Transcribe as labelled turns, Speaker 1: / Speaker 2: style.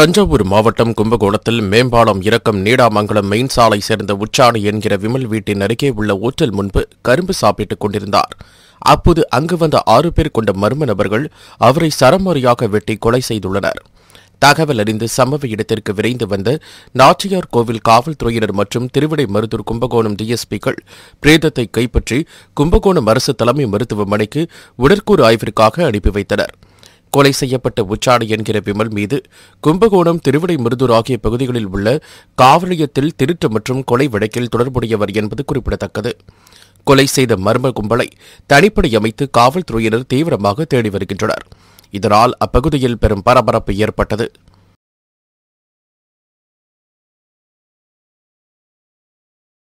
Speaker 1: தஞ்சாவூர் மாவட்டம் கும்பகோணத்தில் மேம்பாலம் இறக்கம் நீடாமங்கலம் மெயின் சாலை சேர்ந்த உச்சாணி என்கிற விமல் வீட்டின் அருகே உள்ள ஓட்டல் முன்பு கரும்பு சாப்பிட்டுக் கொண்டிருந்தார் அப்போது அங்கு வந்த ஆறு பேர் கொண்ட மர்ம நபர்கள் அவரை சரமாரியாக வெட்டி கொலை செய்துள்ளனர் தகவல் அறிந்து சம்பவ இடத்திற்கு விரைந்து வந்த நாச்சியார் கோவில் காவல்துறையினர் மற்றும் திருவிடை மருதூர் கும்பகோணம் டிஎஸ்பிக்கள் பிரேதத்தை கைப்பற்றி கும்பகோணம் அரசு தலைமை மருத்துவமனைக்கு உடற்கூறு ஆய்விற்காக அனுப்பி வைத்தனா் கொலை செய்யப்பட்ட உச்சாடு என்கிற விமல் மீது கும்பகோணம் திருவிடை மிருதூர் ஆகிய பகுதிகளில் உள்ள காவலியத்தில் திருட்டு மற்றும் கொலை வழக்கில் தொடர்புடையவர் என்பது குறிப்பிடத்தக்கது கொலை செய்த மர்ம கும்பலை தனிப்படை அமைத்து காவல்துறையினர் தீவிரமாக தேடி வருகின்றனர் இதனால் அப்பகுதியில் பெரும் பரபரப்பு
Speaker 2: ஏற்பட்டது